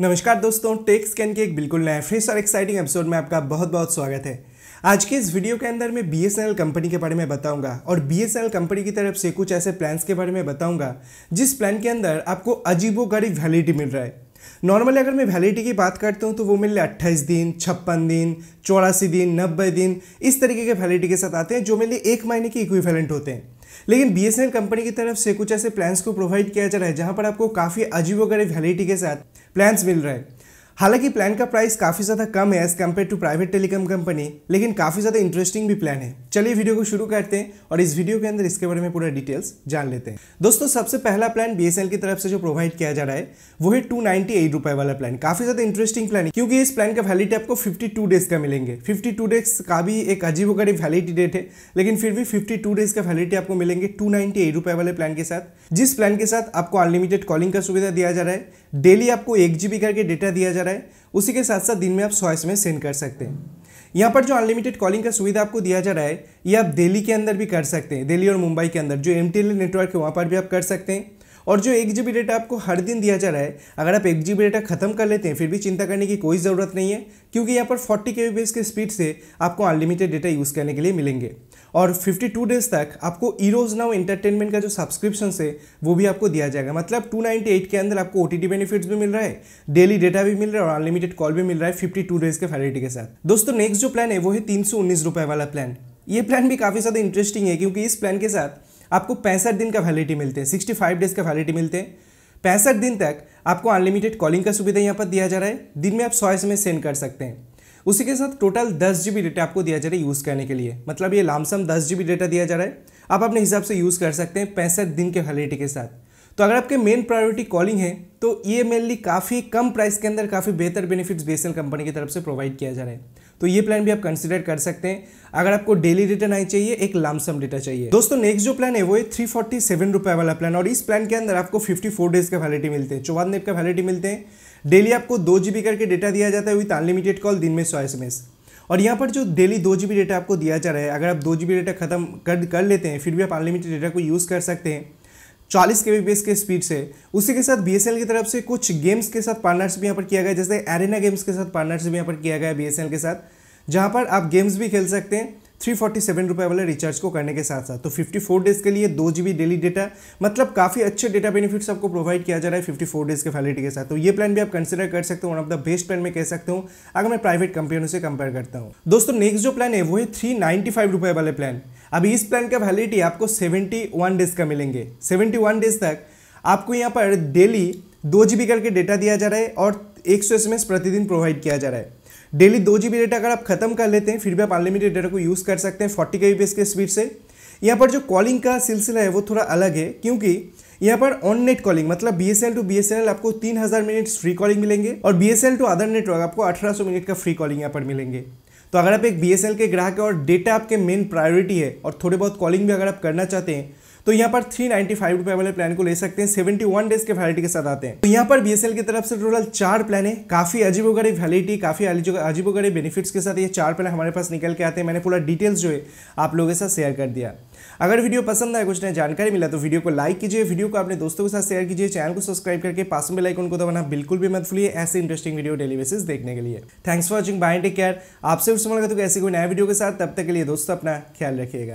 नमस्कार दोस्तों take scan के एक बिल्कुल नए फ्रेश और एक्साइटिंग एपिसोड में आपका बहुत बहुत स्वागत है आज के इस वीडियो के अंदर मैं बी कंपनी के बारे में बताऊंगा और बी कंपनी की तरफ से कुछ ऐसे प्लान्स के बारे में बताऊंगा जिस प्लान के अंदर आपको अजीबो गरीब वैलिडिटी मिल रहा है नॉर्मली अगर मैं वैलिडिटी की बात करता हूँ तो वो मिल रहा है अट्ठाईस दिन छप्पन दिन चौरासी दिन नब्बे दिन इस तरीके के वैलिडिटी के साथ आते हैं जो मेरे लिए एक महीने के इक्विवेलेंट होते हैं लेकिन बी कंपनी की तरफ से कुछ ऐसे प्लान्स को प्रोवाइड किया जा रहा है जहाँ पर आपको काफ़ी अजीब गरीब वैलिटी के साथ प्लान्स मिल रहे हैं हालांकि प्लान का प्राइस काफ़ी ज़्यादा कम है as compare to private telecom company लेकिन काफ़ी ज़्यादा इंटरेस्टिंग भी प्लान है चलिए वीडियो को शुरू करते हैं और इस वीडियो के अंदर इसके बारे में पूरा डिटेल्स जान लेते हैं दोस्तों सबसे पहला प्लान बी की तरफ से जो प्रोवाइड किया जा रहा है वो है टू रुपए वाला प्लान काफ़ी ज़्यादा इंटरेस्टिंग प्लान है क्योंकि इस प्लान का वैलिडिटी आपको फिफ्टी डेज का मिलेंगे फिफ्टी डेज का भी एक अजीब वगैरह वैलिडिटी डेट है लेकिन फिर भी फिफ्टी डेज का वैलिडिटी आपको मिलेंगे टू वाले प्लान के साथ जिस प्लान के साथ आपको अनलिमिटेड कॉलिंग का सुविधा दिया जा रहा है डेली आपको एक करके डेटा दिया जा रहा है रहा है उसी के साथ साथ दिन में आप सौ एस में सेंड कर सकते हैं यहाँ पर जो अनलिमिटेड कॉलिंग का सुविधा आपको दिया जा रहा है ये आप दिल्ली के अंदर भी कर सकते हैं दिल्ली और मुंबई के अंदर जो एम नेटवर्क है वहाँ पर भी आप कर सकते हैं और जो एक जी डेटा आपको हर दिन दिया जा रहा है अगर आप एक जी डेटा खत्म कर लेते हैं फिर भी चिंता करने की कोई ज़रूरत नहीं है क्योंकि यहाँ पर 40 के के स्पीड से आपको अनलिमिटेड डेटा यूज़ करने के लिए मिलेंगे और 52 डेज तक आपको ईरोज नाउ इंटरटेनमेंट का जो सब्सक्रिप्शन है वो भी आपको दिया जाएगा मतलब 298 के अंदर आपको ओ बेनिफिट्स भी मिल रहा है डेली डेटा भी मिल रहा है और अनलिमिटेड कॉल भी मिल रहा है फिफ्टी डेज के फैलिटी के साथ दोस्तों नेक्स्ट जो प्लान है वो है तीन वाला प्लान ये प्लान भी काफ़ी ज़्यादा इंटरेस्टिंग है क्योंकि इस प्लान के साथ आपको पैंसठ दिन का वैलिटी मिलते हैं सिक्सटी फाइव डेज़ का वैलिटी मिलते हैं पैंसठ दिन तक आपको अनलिमिटेड कॉलिंग का सुविधा यहाँ पर दिया जा रहा है दिन में आप सौ एस सेंड कर सकते हैं उसी के साथ टोटल दस जी डेटा आपको दिया जा रहा है यूज़ करने के लिए मतलब ये लामसम दस जी डेटा दिया जा रहा है आप अपने हिसाब से यूज़ कर सकते हैं पैंसठ दिन के वैलिडिटी के साथ तो अगर आपके मेन प्रायोरिटी कॉलिंग है तो ये मेनली काफ़ी कम प्राइस के अंदर काफ़ी बेहतर बेनिफिट्स बी कंपनी की तरफ से प्रोवाइड किया जा रहा है तो ये प्लान भी आप कंसिडर कर सकते हैं अगर आपको डेली रिटर्न आई चाहिए एक लामसम डेटा चाहिए दोस्तों नेक्स्ट जो प्लान है वो थ्री फोर्टी सेवन रुपये वाला प्लान और इस प्लान के अंदर आपको फिफ्टी फोर डेज का वैलिटी मिलते हैं चौवन दिन का वैलिटी मिलते हैं डेली आपको दो जी करके डेटा दिया जाता है विथ अनलिमिटेड कॉल दिन में सौ एस और यहाँ पर जो डेली दो जी डेटा आपको दिया जा रहा है अगर आप दो जी डेटा खत्म कर कर लेते हैं फिर भी आप अनलिमिटेड डेटा को यूज़ कर सकते हैं 40 के बी के स्पीड से उसी के साथ बी की तरफ से कुछ गेम्स के साथ पार्टनरशिप यहाँ पर किया गया जैसे एरिना गेम्स के साथ पार्टनरशिप यहाँ पर किया गया बी के साथ जहाँ पर आप गेम्स भी खेल सकते हैं थ्री फोर्टी सेवन रुपए वाले रिचार्ज को करने के साथ साथ तो फिफ्टी फोर डेज़ के लिए दो जी बी डेली डेटा मतलब काफ़ी अच्छे डेटा बेनिफिट्स आपको प्रोवाइड किया जा रहा है फिफ्टी फोर डेज़ के फैलिटी के साथ तो ये प्लान भी आप कंसिडर कर सकते हो one of the best plan में कह सकते हूँ अगर मैं प्राइवेट कंपनियों से कंपेयर करता हूँ दोस्तों नेक्स्ट जो प्लान है वो है थ्री नाइन्टी फाइव रुपये वाले प्लान अब इस प्लान का वैलिडिटी आपको सेवेंटी वन डेज़ का मिलेंगे सेवेंटी वन डेज़ तक आपको यहाँ पर डेली दो जी बी करके डेटा दिया जा रहा है और एक सौ एस एम एस प्रतिदिन प्रोवाइड किया जा रहा है डेली दो जी डेटा अगर आप खत्म कर लेते हैं फिर भी आप अनलिमिटेड डेटा को यूज़ कर सकते हैं फोर्टी के के स्पीड से यहाँ पर जो कॉलिंग का सिलसिला है वो थोड़ा अलग है क्योंकि यहाँ पर ऑन नेट कॉलिंग मतलब B S L to B S L आपको तीन हज़ार मिनट फ्री कॉलिंग मिलेंगे और B S L to other network आपको अठारह सौ मिनट का फ्री कॉलिंग यहाँ पर मिलेंगे तो अगर आप एक बी एस एल के ग्राहक है और डेटा आपके मेन प्रायोरिटी है और थोड़े बहुत कॉलिंग भी अगर आप करना चाहते हैं तो यहाँ पर थ्री नाइनटी फाइव रुपए वाले प्लान को ले सकते हैं सेवेंटी वन डेज के वैलिटी के साथ आते हैं तो यहाँ पर बी की तरफ से टोटल चार प्लान है काफी अजीब वगैरह वैलिटी काफी अजीब वगैरह बेनिफिट्स के साथ ये चार प्लान हमारे पास निकल के आते हैं मैंने पूरा डिटेल्स जो है आप लोगों के साथ शेयर कर दिया अगर वीडियो पसंद आए कुछ नया जानकारी मिला तो वीडियो को लाइक कीजिए वीडियो को अपने दोस्तों के साथ शेयर कीजिए चैनल को सब्सक्राइब करके पास में लाइक उनको दबाना बिल्कुल भी मत भूलिए ऐसे इंटरेस्टिंग वीडियो डेली बेसिस देखने के लिए thanks for watching bye take care आपसे फिर सुनगा तो ऐसे कोई नया वीडियो के साथ तब तक के लिए दोस्तों अपना ख्याल रखिएगा